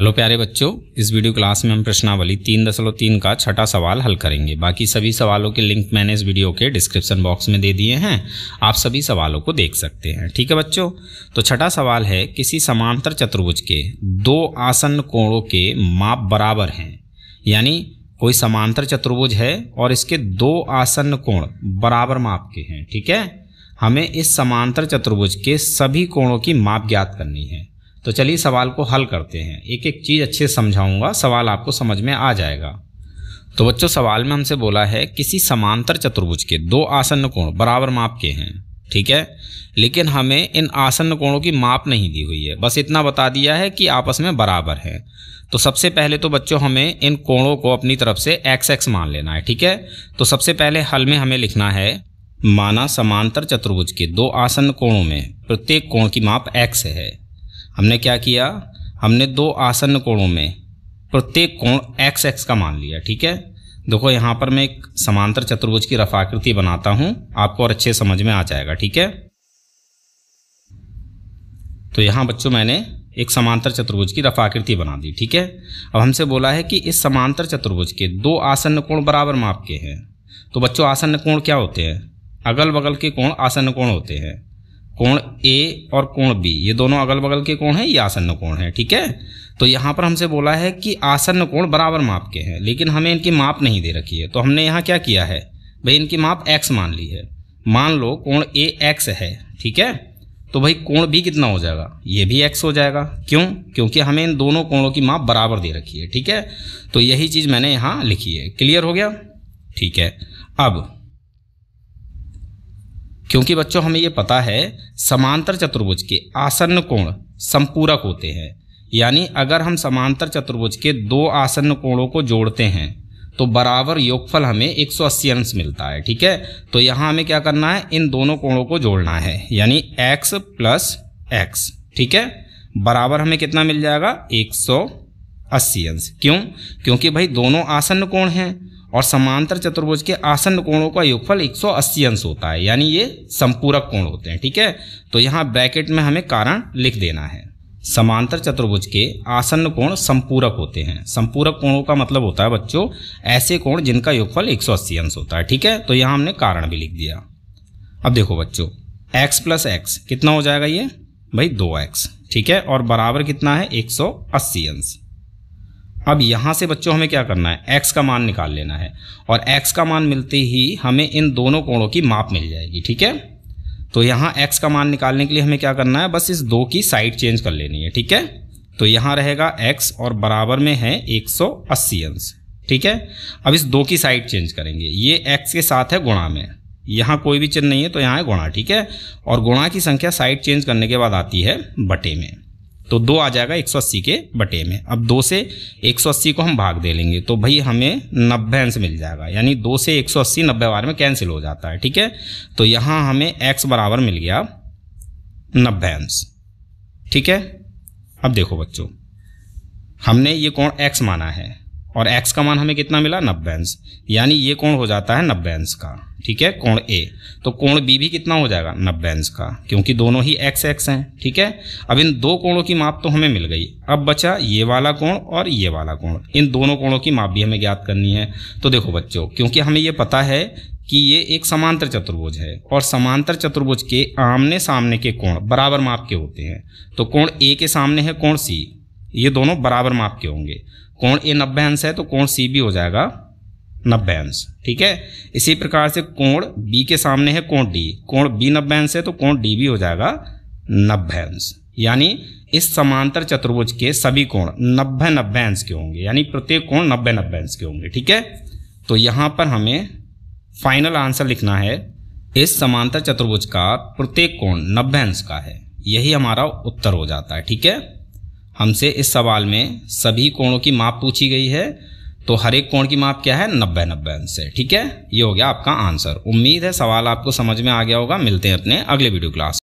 hello प्यारे बच्चों इस वीडियो क्लास में हम प्रश्नावली तीन दशमलव तीन का छठा सवाल हल करेंगे बाकी सभी सवालों के लिंक मैंने इस वीडियो के डिस्क्रिप्शन बॉक्स में दे दिए हैं आप सभी सवालों को देख सकते हैं ठीक है बच्चों तो छठा सवाल है किसी समांतर चतुर्भुज के दो आसन कोणों के माप बराबर हैं यानी कोई समांतर चतुर्भुज है और इसके दो आसन कोण बराबर माप के हैं ठीक है हमें इस समांतर चतुर्भुज के सभी कोणों की माप ज्ञात करनी है तो चलिए सवाल को हल करते हैं एक एक चीज़ अच्छे से समझाऊंगा सवाल आपको समझ में आ जाएगा तो बच्चों सवाल में हमसे बोला है किसी समांतर चतुर्भुज के दो आसन्न कोण बराबर माप के हैं ठीक है लेकिन हमें इन आसन्न कोणों की माप नहीं दी हुई है बस इतना बता दिया है कि आपस में बराबर है तो सबसे पहले तो बच्चों हमें इन कोणों को अपनी तरफ से एक्स एक्स मान लेना है ठीक है तो सबसे पहले हल में हमें लिखना है माना समांतर चतुर्भुज के दो आसन्न कोणों में प्रत्येक कोण की माप एक्स है हमने क्या किया हमने दो आसन्न कोणों में प्रत्येक कोण एक्स एक्स का मान लिया ठीक है देखो यहाँ पर मैं एक समांतर चतुर्भुज की रफाकृति बनाता हूँ आपको और अच्छे समझ में आ जाएगा ठीक है तो यहाँ बच्चों मैंने एक समांतर चतुर्भुज की रफाकृति बना दी ठीक है अब हमसे बोला है कि इस समांतर चतुर्भुज के दो आसन्न कोण बराबर माप के हैं तो बच्चों आसन्न कोण क्या होते हैं अगल बगल के कोण आसन्न कोण होते हैं कोण ए और कोण बी ये दोनों अगल बगल के कोण हैं ये आसन्न कोण है ठीक है तो यहाँ पर हमसे बोला है कि आसन्न कोण बराबर माप के हैं लेकिन हमें इनकी माप नहीं दे रखी है तो हमने यहाँ क्या किया है भाई इनकी माप एक्स मान ली है मान लो कोण ए एक्स है ठीक है तो भाई कोण भी कितना हो जाएगा ये भी एक्स हो जाएगा क्यों क्योंकि हमें इन दोनों कोणों की माप बराबर दे रखी है ठीक है तो यही चीज़ मैंने यहाँ लिखी है क्लियर हो गया ठीक है अब क्योंकि बच्चों हमें ये पता है समांतर चतुर्भुज के आसन्न कोण संपूरक होते हैं यानी अगर हम समांतर चतुर्भुज के दो आसन्न कोणों को जोड़ते हैं तो बराबर योगफल हमें 180 अंश मिलता है ठीक है तो यहाँ हमें क्या करना है इन दोनों कोणों को जोड़ना है यानी x प्लस एक्स ठीक है बराबर हमें कितना मिल जाएगा 180 अंश क्यों क्योंकि भाई दोनों आसन्न कोण हैं और समांतर चतुर्भुज के आसन कोणों का योगफल 180 अंश होता है यानी ये संपूरक कोण होते हैं ठीक है तो यहाँ ब्रैकेट में हमें कारण लिख देना है समांतर चतुर्भुज के आसन्न कोण संपूरक होते हैं संपूरक कोणों का मतलब होता है बच्चों ऐसे कोण जिनका योगफल 180 अंश होता है ठीक है तो यहाँ हमने कारण भी लिख दिया अब देखो बच्चों एक्स प्लस एक्स कितना हो जाएगा ये भाई दो एक्स ठीक है और बराबर कितना है 180 अंश अब यहाँ से बच्चों हमें क्या करना है एक्स का मान निकाल लेना है और एक्स का मान मिलते ही हमें इन दोनों कोणों की माप मिल जाएगी ठीक है तो यहाँ x का मान निकालने के लिए हमें क्या करना है बस इस दो की साइड चेंज कर लेनी है ठीक है तो यहाँ रहेगा x और बराबर में है 180 अंश ठीक है अब इस दो की साइड चेंज करेंगे ये x के साथ है गुणा में यहाँ कोई भी चिन्ह नहीं है तो यहाँ है गुणा ठीक है और गुणा की संख्या साइड चेंज करने के बाद आती है बटे में तो दो आ जाएगा 180 के बटे में अब दो से 180 को हम भाग दे लेंगे तो भाई हमें नब्बे अंश मिल जाएगा यानी दो से 180 सौ नब्बे बार में कैंसिल हो जाता है ठीक है तो यहाँ हमें x बराबर मिल गया नब्बे अंश ठीक है अब देखो बच्चों हमने ये कोण x माना है और एक्स का मान हमें कितना मिला नब्बे अंश यानी ये कोण हो जाता है नब्बे अंश का ठीक है कोण ए तो कोण बी भी कितना हो जाएगा नब्बे अंश का क्योंकि दोनों ही एक्स एक्स हैं ठीक है अब इन दो कोणों की माप तो हमें मिल गई अब बचा ये वाला कोण और ये वाला कोण इन दोनों कोणों की माप भी हमें ज्ञात करनी है तो देखो बच्चों क्योंकि हमें ये पता है कि ये एक समांतर चतुर्भुज है और समांतर चतुर्भुज के आमने सामने के कोण बराबर माप के होते हैं तो कोण ए के सामने है कोण सी ये दोनों बराबर माप के होंगे कौन ए नब्बे अंश है तो कौन सी भी हो जाएगा नब्बे अंश ठीक है इसी प्रकार से कोण बी के सामने है कोण डी कोण बी नब्बे अंश है तो कोण डी भी हो जाएगा नब्बे अंश यानी इस समांतर चतुर्भुज के सभी कोण नब्बे नब्बे अंश के होंगे यानी प्रत्येक कोण नब्बे नब्बे अंश के होंगे ठीक है तो यहाँ पर हमें फाइनल आंसर लिखना है इस समांतर चतुर्भुज का प्रत्येक कोण नब्बे अंश का है यही हमारा उत्तर हो जाता है ठीक है हमसे इस सवाल में सभी कोणों की माप पूछी गई है तो हर एक कोण की माप क्या है नब्बे नब्बे अंश से ठीक है ये हो गया आपका आंसर उम्मीद है सवाल आपको समझ में आ गया होगा मिलते हैं अपने अगले वीडियो क्लास